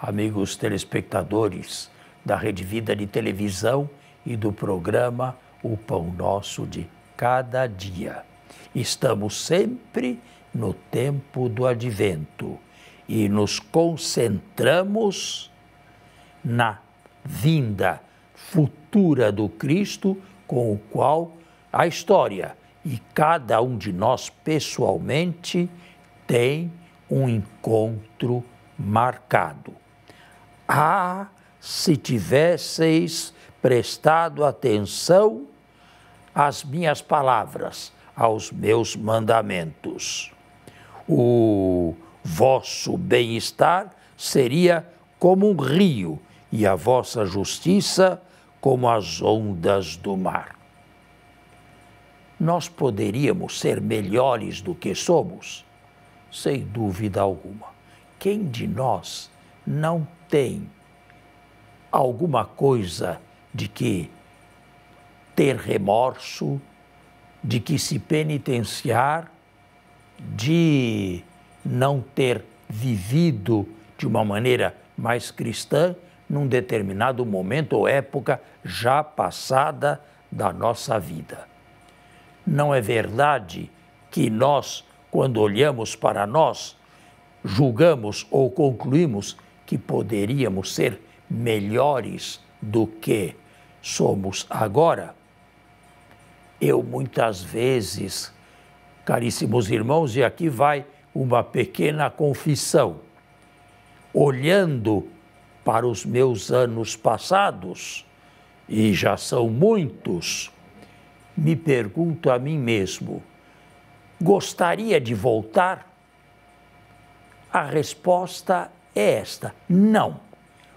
amigos telespectadores da Rede Vida de Televisão e do programa O Pão Nosso de Cada Dia. Estamos sempre no tempo do advento e nos concentramos na vinda futura do Cristo, com o qual a história e cada um de nós pessoalmente tem um encontro marcado. Ah, se tivesseis prestado atenção às minhas palavras, aos meus mandamentos. O vosso bem-estar seria como um rio e a vossa justiça como as ondas do mar. Nós poderíamos ser melhores do que somos? Sem dúvida alguma. Quem de nós não tem alguma coisa de que ter remorso, de que se penitenciar, de não ter vivido de uma maneira mais cristã num determinado momento ou época já passada da nossa vida. Não é verdade que nós, quando olhamos para nós, julgamos ou concluímos que poderíamos ser melhores do que somos agora? Eu muitas vezes, caríssimos irmãos, e aqui vai uma pequena confissão, olhando para os meus anos passados, e já são muitos, me pergunto a mim mesmo: gostaria de voltar? A resposta é esta: não.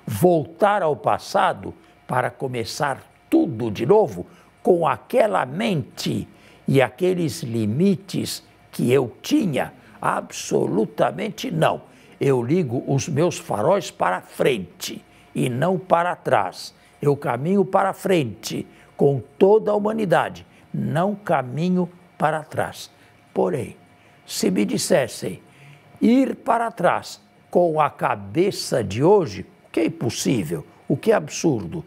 Voltar ao passado para começar tudo de novo com aquela mente e aqueles limites que eu tinha? Absolutamente não. Eu ligo os meus faróis para frente e não para trás. Eu caminho para frente com toda a humanidade, não caminho para trás. Porém, se me dissessem ir para trás com a cabeça de hoje, o que é impossível, o que é absurdo,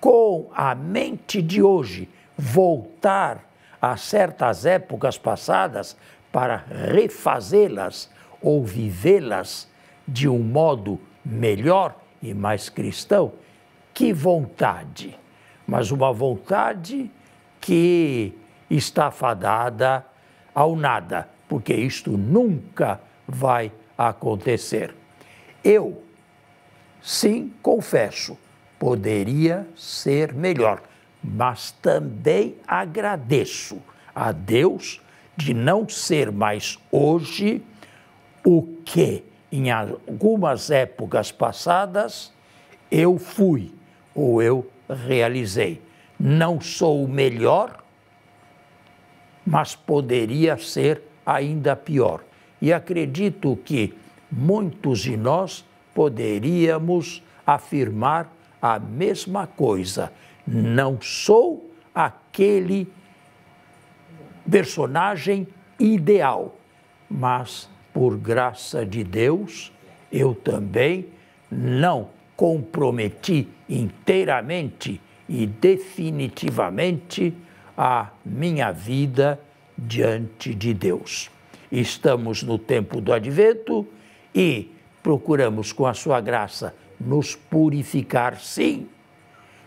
com a mente de hoje, voltar a certas épocas passadas para refazê-las ou vivê-las de um modo melhor e mais cristão, que vontade! Mas uma vontade que está fadada ao nada, porque isto nunca vai acontecer acontecer. Eu, sim, confesso, poderia ser melhor, mas também agradeço a Deus de não ser mais hoje o que em algumas épocas passadas eu fui ou eu realizei. Não sou o melhor, mas poderia ser ainda pior. E acredito que muitos de nós poderíamos afirmar a mesma coisa. Não sou aquele personagem ideal, mas por graça de Deus, eu também não comprometi inteiramente e definitivamente a minha vida diante de Deus. Estamos no tempo do advento e procuramos, com a sua graça, nos purificar, sim,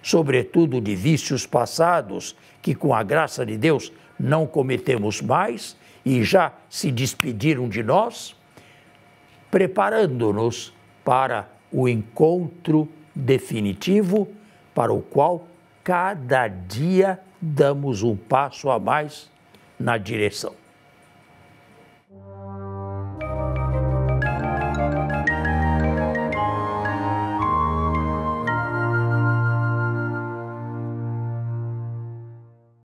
sobretudo de vícios passados, que com a graça de Deus não cometemos mais e já se despediram de nós, preparando-nos para o encontro definitivo, para o qual cada dia damos um passo a mais na direção.